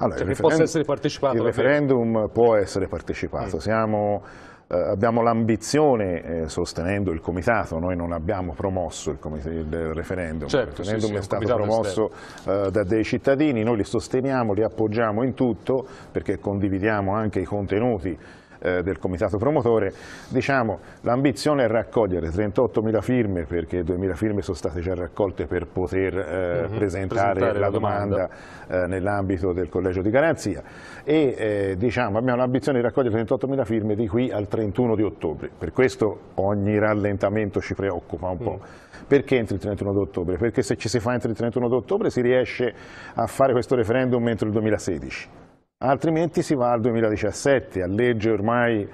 Allora, cioè, il, referendum, essere partecipato il referendum può essere partecipato. Mm. Siamo, eh, abbiamo l'ambizione, eh, sostenendo il comitato, noi non abbiamo promosso il, il referendum, certo, il referendum sì, è sì, stato promosso eh, da dei cittadini, noi li sosteniamo, li appoggiamo in tutto perché condividiamo anche i contenuti eh, del comitato promotore. Diciamo, l'ambizione è raccogliere 38.000 firme, perché 2.000 firme sono state già raccolte per poter eh, uh mhm, -huh, presentare, presentare, la domanda, domanda. Eh, nell'ambito del collegio di garanzia e eh, diciamo, abbiamo l'ambizione di raccogliere 38.000 firme di qui al 31 di ottobre. Per questo ogni rallentamento ci preoccupa un po'. Mm. Perché entro il 31 di ottobre? Perché se ci si fa entro il 31 di ottobre si riesce a fare questo referendum entro il 2016 altrimenti si va al 2017, a legge ormai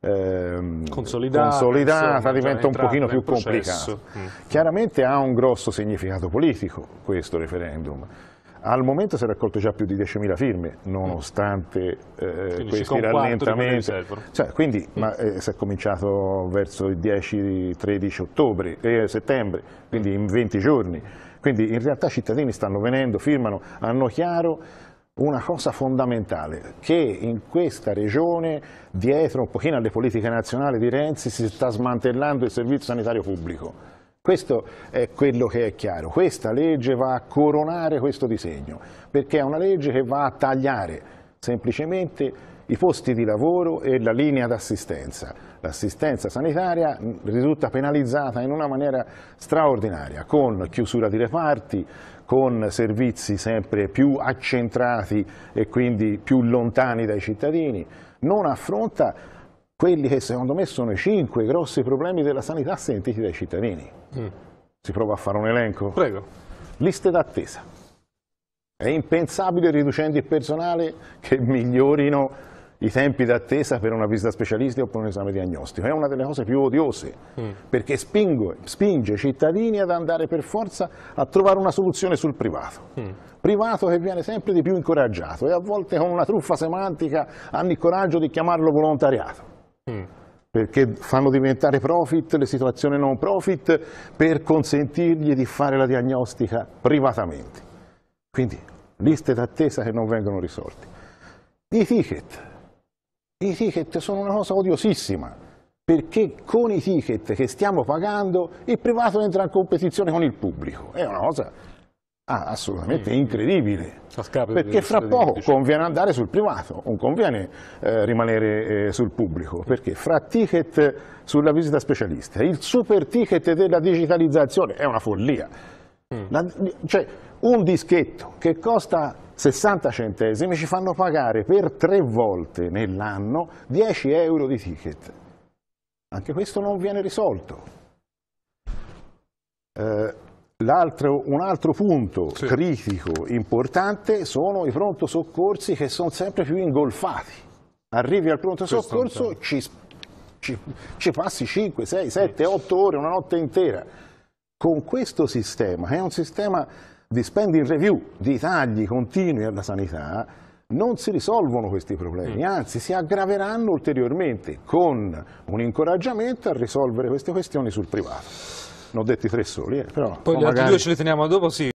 ehm, consolidata, consolidata insomma, diventa un pochino più complicato. Mm. Chiaramente ha un grosso significato politico questo referendum. Al momento si è raccolto già più di 10.000 firme, nonostante eh, questi rallentamenti. Cioè, quindi mm. ma, eh, si è cominciato verso il 10-13 ottobre, eh, settembre, quindi in 20 giorni. Quindi in realtà i cittadini stanno venendo, firmano, hanno chiaro una cosa fondamentale, che in questa regione, dietro un pochino alle politiche nazionali di Renzi, si sta smantellando il servizio sanitario pubblico. Questo è quello che è chiaro, questa legge va a coronare questo disegno, perché è una legge che va a tagliare semplicemente i posti di lavoro e la linea d'assistenza. L'assistenza sanitaria risulta penalizzata in una maniera straordinaria, con chiusura di reparti, con servizi sempre più accentrati e quindi più lontani dai cittadini, non affronta quelli che secondo me sono i cinque grossi problemi della sanità sentiti dai cittadini. Mm. Si prova a fare un elenco? Prego. Liste d'attesa. È impensabile riducendo il personale che migliorino i tempi d'attesa per una visita specialistica oppure un esame diagnostico. È una delle cose più odiose, mm. perché spingo, spinge i cittadini ad andare per forza a trovare una soluzione sul privato. Mm. Privato che viene sempre di più incoraggiato e a volte con una truffa semantica hanno il coraggio di chiamarlo volontariato. Mm. Perché fanno diventare profit le situazioni non profit per consentirgli di fare la diagnostica privatamente. Quindi liste d'attesa che non vengono risolte. I ticket, i ticket sono una cosa odiosissima, perché con i ticket che stiamo pagando il privato entra in competizione con il pubblico. È una cosa ah, assolutamente incredibile, perché fra poco conviene andare sul privato, non conviene eh, rimanere eh, sul pubblico, perché fra ticket sulla visita specialista, il super ticket della digitalizzazione è una follia. Mm. La, cioè, un dischetto che costa 60 centesimi ci fanno pagare per tre volte nell'anno 10 euro di ticket. Anche questo non viene risolto. Eh, un altro punto sì. critico importante sono i pronto soccorsi che sono sempre più ingolfati. Arrivi al pronto soccorso, ci, ci, ci passi 5, 6, 7, 8 ore, una notte intera. Con questo sistema, che è un sistema di spending review, di tagli continui alla sanità, non si risolvono questi problemi, mm. anzi si aggraveranno ulteriormente con un incoraggiamento a risolvere queste questioni sul privato. Ne ho detti tre soli, eh, però... Poi gli magari... altri due ce li teniamo dopo, sì.